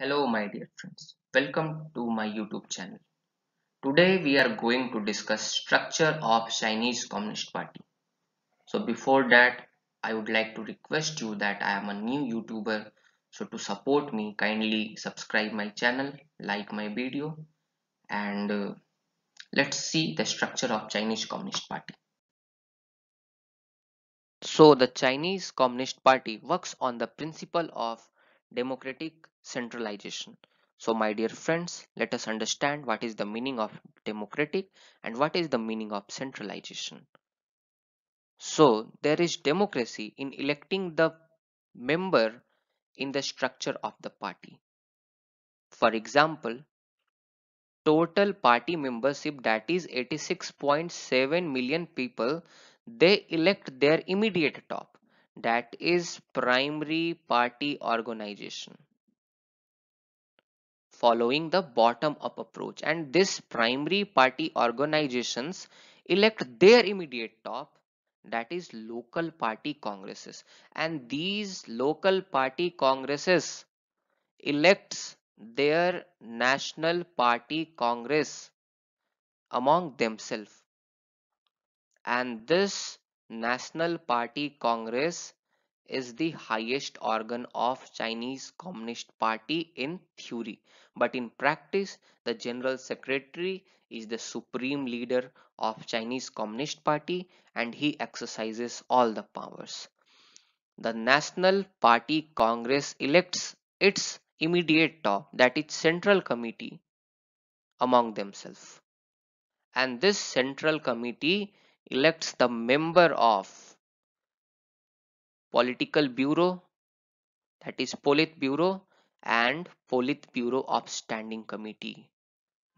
Hello my dear friends, welcome to my YouTube channel. Today we are going to discuss structure of Chinese Communist Party. So before that, I would like to request you that I am a new YouTuber. So to support me, kindly subscribe my channel, like my video and uh, let's see the structure of Chinese Communist Party. So the Chinese Communist Party works on the principle of democratic centralization. So my dear friends, let us understand what is the meaning of democratic and what is the meaning of centralization. So there is democracy in electing the member in the structure of the party. For example, total party membership that is 86.7 million people, they elect their immediate top that is primary party organization following the bottom-up approach and this primary party organizations elect their immediate top that is local party congresses and these local party congresses elects their national party congress among themselves and this national party congress is the highest organ of Chinese Communist Party in theory. But in practice, the General Secretary is the supreme leader of Chinese Communist Party and he exercises all the powers. The National Party Congress elects its immediate top, that is Central Committee, among themselves. And this Central Committee elects the member of Political Bureau that is Politburo and Politburo of Standing Committee.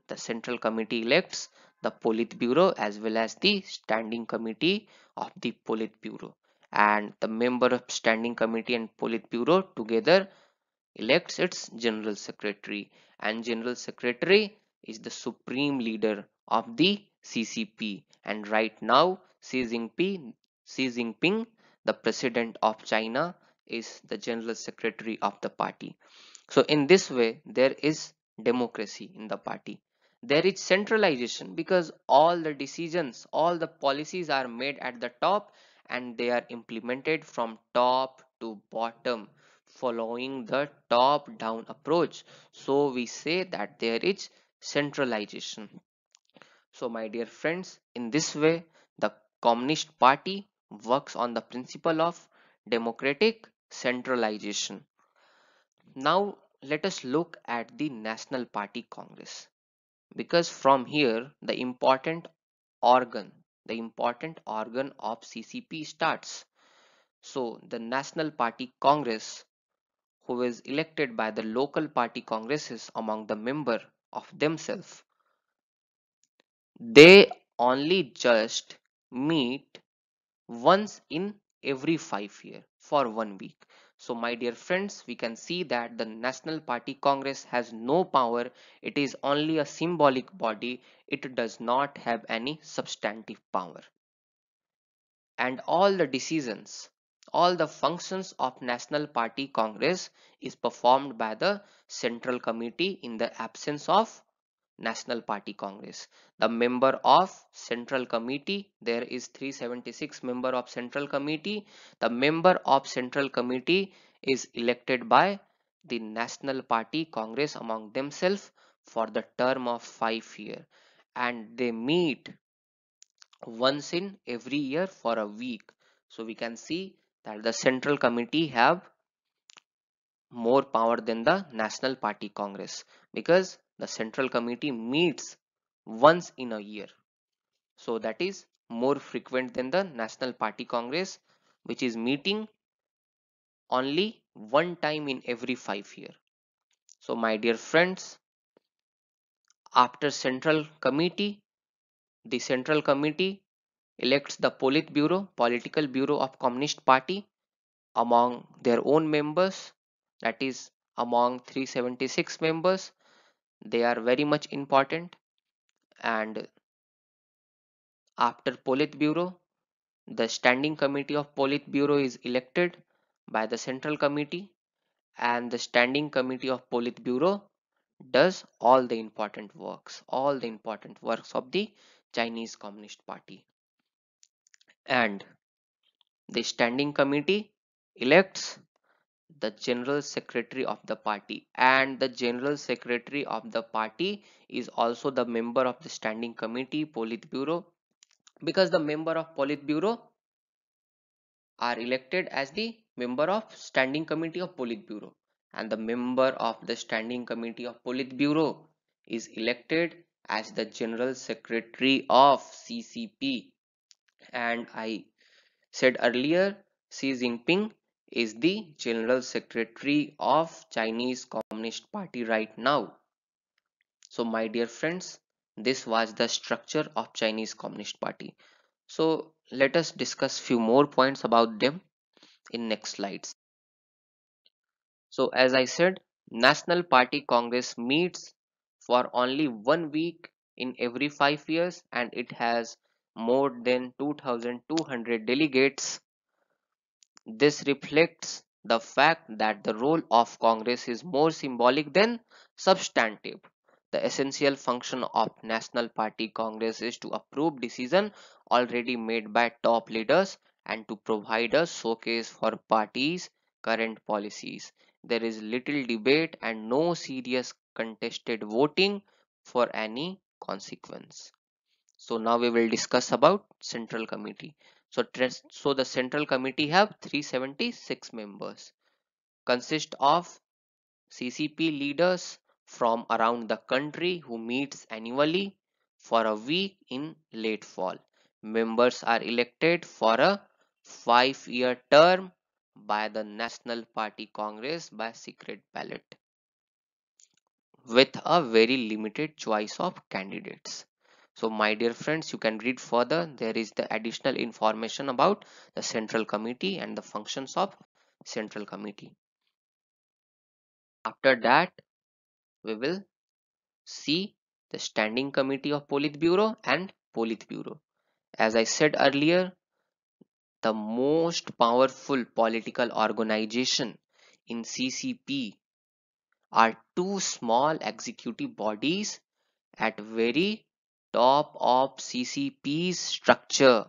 The Central Committee elects the Politburo as well as the Standing Committee of the Politburo and the member of Standing Committee and Politburo together elects its General Secretary and General Secretary is the supreme leader of the CCP and right now Xi Jinping, Xi Jinping the president of China is the general secretary of the party. So in this way, there is democracy in the party. There is centralization because all the decisions, all the policies are made at the top and they are implemented from top to bottom following the top down approach. So we say that there is centralization. So my dear friends, in this way, the Communist Party works on the principle of democratic centralization. Now let us look at the National Party Congress because from here the important organ the important organ of CCP starts. So the National Party Congress who is elected by the local party congresses among the member of themselves they only just meet once in every five year for one week. So my dear friends, we can see that the National Party Congress has no power. It is only a symbolic body. It does not have any substantive power. And all the decisions, all the functions of National Party Congress is performed by the Central Committee in the absence of National Party Congress. The member of Central Committee, there is 376 member of Central Committee. The member of Central Committee is elected by the National Party Congress among themselves for the term of five year and they meet once in every year for a week. So we can see that the Central Committee have more power than the National Party Congress because the central committee meets once in a year so that is more frequent than the national party congress which is meeting only one time in every five year so my dear friends after central committee the central committee elects the politburo political bureau of communist party among their own members that is among 376 members they are very much important and after Politburo the standing committee of Politburo is elected by the central committee and the standing committee of Politburo does all the important works all the important works of the Chinese Communist Party and the standing committee elects the general secretary of the party and the general secretary of the party is also the member of the standing committee politburo because the member of politburo are elected as the member of standing committee of politburo and the member of the standing committee of politburo is elected as the general secretary of ccp and i said earlier xi jinping is the General Secretary of Chinese Communist Party right now. So my dear friends, this was the structure of Chinese Communist Party. So let us discuss few more points about them in next slides. So as I said, National Party Congress meets for only one week in every five years and it has more than 2200 delegates this reflects the fact that the role of Congress is more symbolic than substantive. The essential function of National Party Congress is to approve decisions already made by top leaders and to provide a showcase for parties' current policies. There is little debate and no serious contested voting for any consequence. So now we will discuss about Central Committee. So, so the central committee have 376 members consist of CCP leaders from around the country who meets annually for a week in late fall. Members are elected for a five-year term by the National Party Congress by secret ballot with a very limited choice of candidates so my dear friends you can read further there is the additional information about the central committee and the functions of central committee after that we will see the standing committee of politburo and politburo as i said earlier the most powerful political organization in ccp are two small executive bodies at very top of CCP's structure,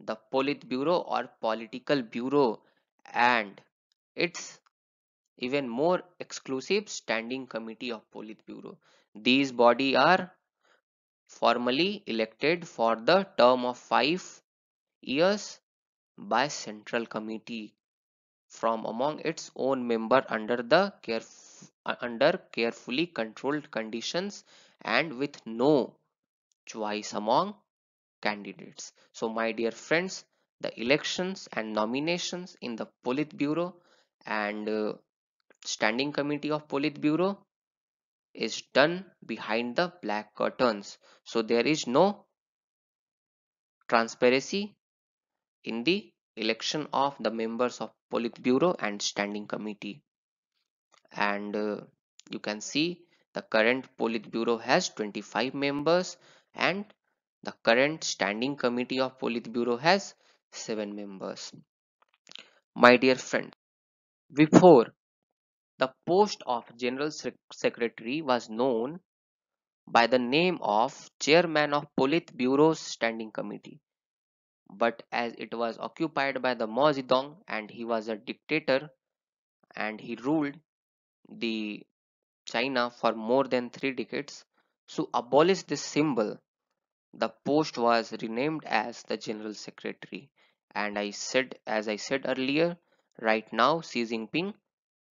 the Politburo or Political Bureau and its even more exclusive standing committee of Politburo. These body are formally elected for the term of 5 years by central committee from among its own member under the caref under carefully controlled conditions and with no twice among candidates. So my dear friends, the elections and nominations in the Politburo and uh, standing committee of Politburo is done behind the black curtains. So there is no transparency in the election of the members of Politburo and standing committee. And uh, you can see the current Politburo has 25 members and the current standing committee of Politburo has 7 members. My dear friends, before the post of General Secretary was known by the name of Chairman of Politburo's Standing Committee. But as it was occupied by the Mao Zedong and he was a dictator and he ruled the China for more than three decades, so abolish this symbol the post was renamed as the General Secretary. And I said, as I said earlier, right now Xi Jinping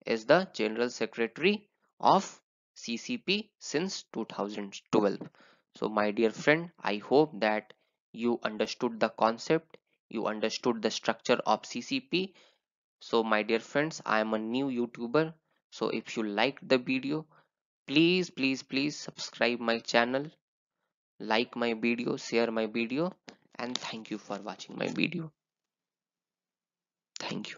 is the General Secretary of CCP since 2012. So my dear friend, I hope that you understood the concept, you understood the structure of CCP. So my dear friends, I am a new YouTuber. So if you liked the video, please, please, please subscribe my channel like my video share my video and thank you for watching my video thank you